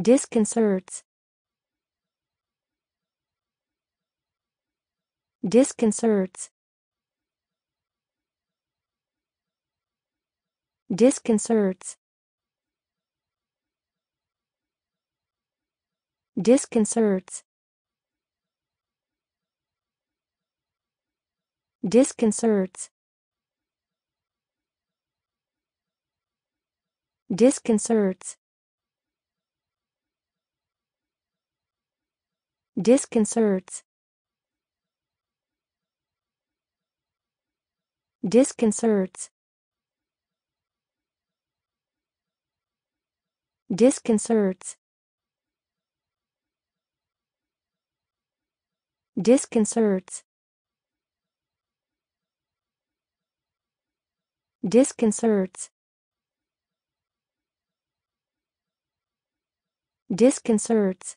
disconcerts disconcerts disconcerts disconcerts disconcerts disconcerts disconcerts disconcerts disconcerts disconcerts disconcerts disconcerts